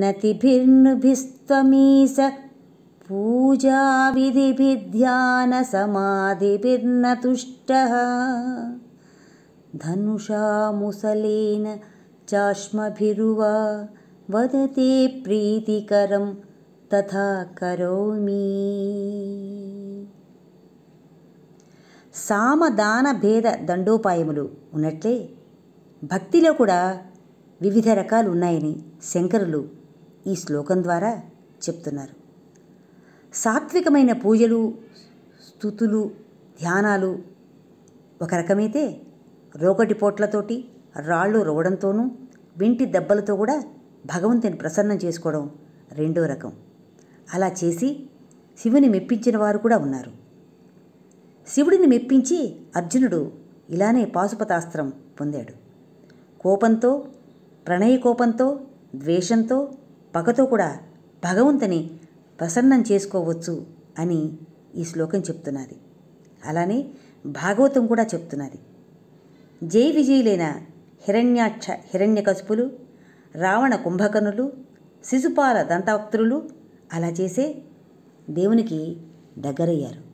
నతిభిర్నుభిస్త్వమీశ पूजाविधिभिध्यानसमाधिभिर्न तुष्टः धनुषा मुसलेन चाश्मभिरुव वदते प्रीतिकरं तथा करोमि సామదాన భేద దండోపాయములు ఉన్నట్లే భక్తిలో కూడా వివిధ రకాలు ఉన్నాయని శంకరులు ఈ శ్లోకం ద్వారా చెప్తున్నారు సాత్వికమైన పూజలు స్థుతులు ధ్యానాలు ఒక రకమైతే రోగటి పోట్లతోటి రాళ్ళు రోవడంతోనూ వింటి దెబ్బలతో కూడా భగవంతుని ప్రసన్నం చేసుకోవడం రెండో రకం అలా చేసి శివుని మెప్పించిన వారు కూడా ఉన్నారు శివుడిని మెప్పించి అర్జునుడు ఇలానే పాశుపతాస్త్రం పొందాడు కోపంతో ప్రణయకోపంతో ద్వేషంతో పగతో కూడా భగవంతుని ప్రసన్నం చేసుకోవచ్చు అని ఈ శ్లోకం చెప్తున్నది అలానే భాగవతం కూడా చెప్తున్నది జై విజయులైన హిరణ్యాక్ష హిరణ్యకశుపులు రావణ కుంభకర్ణులు శిశుపాల దంతవక్తులు అలా చేసే దేవునికి దగ్గరయ్యారు